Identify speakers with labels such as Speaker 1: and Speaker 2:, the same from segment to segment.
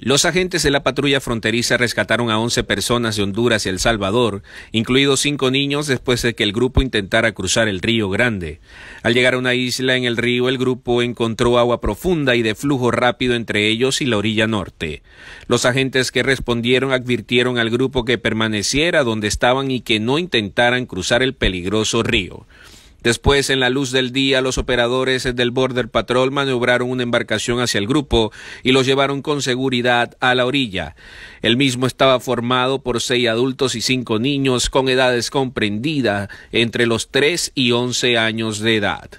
Speaker 1: Los agentes de la patrulla fronteriza rescataron a 11 personas de Honduras y El Salvador, incluidos cinco niños, después de que el grupo intentara cruzar el río Grande. Al llegar a una isla en el río, el grupo encontró agua profunda y de flujo rápido entre ellos y la orilla norte. Los agentes que respondieron advirtieron al grupo que permaneciera donde estaban y que no intentaran cruzar el peligroso río. Después, en la luz del día, los operadores del Border Patrol maniobraron una embarcación hacia el grupo y los llevaron con seguridad a la orilla. El mismo estaba formado por seis adultos y cinco niños con edades comprendidas entre los tres y once años de edad.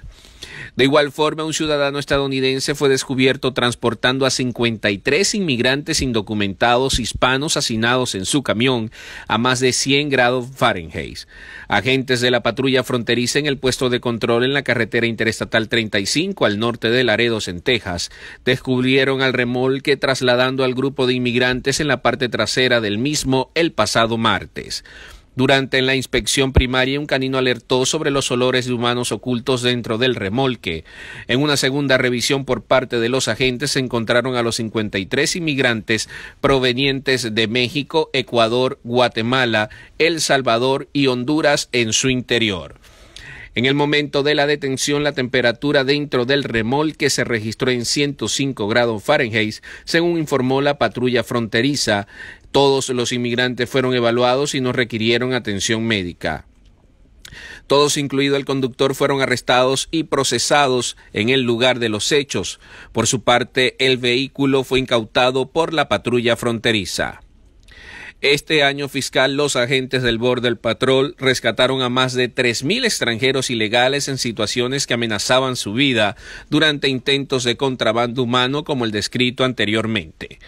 Speaker 1: De igual forma, un ciudadano estadounidense fue descubierto transportando a 53 inmigrantes indocumentados hispanos hacinados en su camión a más de 100 grados Fahrenheit. Agentes de la patrulla fronteriza en el puesto de control en la carretera interestatal 35 al norte de Laredo, en Texas, descubrieron al remolque trasladando al grupo de inmigrantes en la parte trasera del mismo el pasado martes. Durante la inspección primaria, un canino alertó sobre los olores de humanos ocultos dentro del remolque. En una segunda revisión por parte de los agentes se encontraron a los 53 inmigrantes provenientes de México, Ecuador, Guatemala, El Salvador y Honduras en su interior. En el momento de la detención, la temperatura dentro del remolque se registró en 105 grados Fahrenheit, según informó la patrulla fronteriza. Todos los inmigrantes fueron evaluados y no requirieron atención médica. Todos, incluido el conductor, fueron arrestados y procesados en el lugar de los hechos. Por su parte, el vehículo fue incautado por la patrulla fronteriza. Este año fiscal, los agentes del Border Patrol rescataron a más de 3.000 extranjeros ilegales en situaciones que amenazaban su vida durante intentos de contrabando humano como el descrito anteriormente.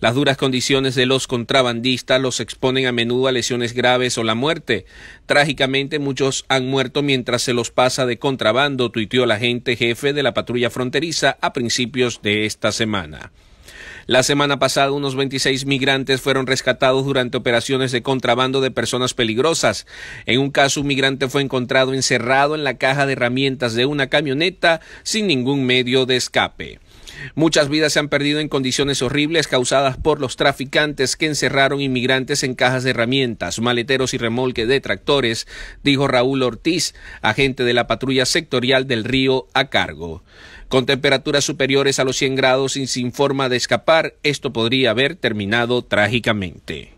Speaker 1: Las duras condiciones de los contrabandistas los exponen a menudo a lesiones graves o la muerte. Trágicamente, muchos han muerto mientras se los pasa de contrabando, tuiteó el agente jefe de la patrulla fronteriza a principios de esta semana. La semana pasada, unos 26 migrantes fueron rescatados durante operaciones de contrabando de personas peligrosas. En un caso, un migrante fue encontrado encerrado en la caja de herramientas de una camioneta sin ningún medio de escape. Muchas vidas se han perdido en condiciones horribles causadas por los traficantes que encerraron inmigrantes en cajas de herramientas, maleteros y remolque de tractores, dijo Raúl Ortiz, agente de la patrulla sectorial del río a cargo. Con temperaturas superiores a los 100 grados y sin forma de escapar, esto podría haber terminado trágicamente.